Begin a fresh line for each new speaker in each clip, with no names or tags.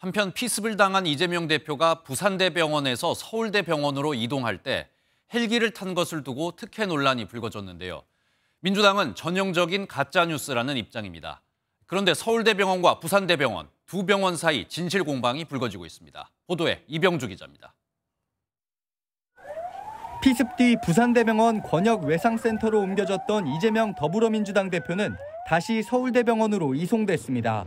한편 피습을 당한 이재명 대표가 부산대병원에서 서울대병원으로 이동할 때 헬기를 탄 것을 두고 특혜 논란이 불거졌는데요. 민주당은 전형적인 가짜뉴스라는 입장입니다. 그런데 서울대병원과 부산대병원 두 병원 사이 진실 공방이 불거지고 있습니다. 보도에 이병주 기자입니다.
피습 뒤 부산대병원 권역외상센터로 옮겨졌던 이재명 더불어민주당 대표는 다시 서울대병원으로 이송됐습니다.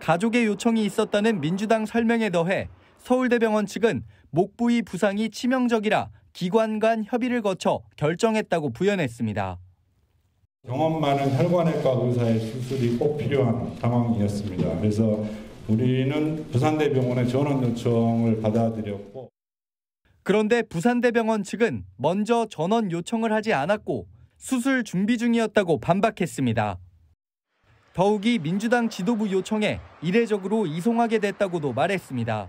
가족의 요청이 있었다는 민주당 설명에 더해 서울대병원 측은 목 부위 부상이 치명적이라 기관 간 협의를 거쳐 결정했다고 부연했습니다.
경험 많은 혈관외과 의사의 수술이 꼭 필요한 상황이었습니다. 그래서 우리는 부산대병원의 전원 요청을 받아들였고 그런데
부산대병원 측은 먼저 전원 요청을 하지 않았고 수술 준비 중이었다고 반박했습니다. 더욱이 민주당 지도부 요청에 이례적으로 이송하게 됐다고도 말했습니다.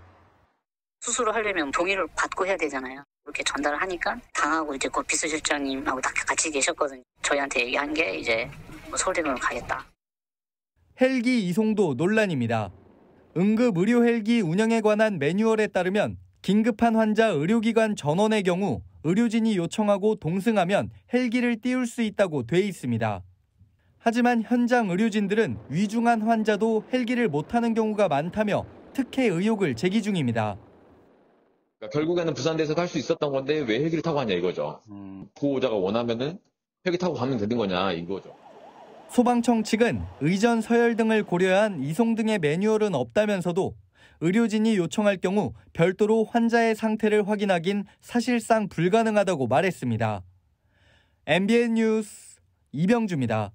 수술을 하려면 동의를 받고 해야 되잖아요. 이렇게 전달을 하니까 당하고 이제 곧 비서실장님하고 다 같이 계셨거든요. 저희한테 얘기한 게 이제 뭐 서울대병원 가겠다. 헬기 이송도 논란입니다. 응급 의료 헬기 운영에 관한 매뉴얼에 따르면 긴급한 환자 의료기관 전원의 경우 의료진이 요청하고 동승하면 헬기를 띄울 수 있다고 돼 있습니다. 하지만 현장 의료진들은 위중한 환자도 헬기를 못하는 경우가 많다며 특혜 의혹을 제기 중입니다.
그러니까 결국에는 부산대에서 탈수 있었던 건데 왜 헬기를 타고 가냐 이거죠. 음. 보호자가 원하면은 헬기 타고 가면 되는 거냐 이거죠.
소방청 측은 의전 서열 등을 고려한 이송 등의 매뉴얼은 없다면서도 의료진이 요청할 경우 별도로 환자의 상태를 확인하긴 사실상 불가능하다고 말했습니다. MBN 뉴스 이병주입니다.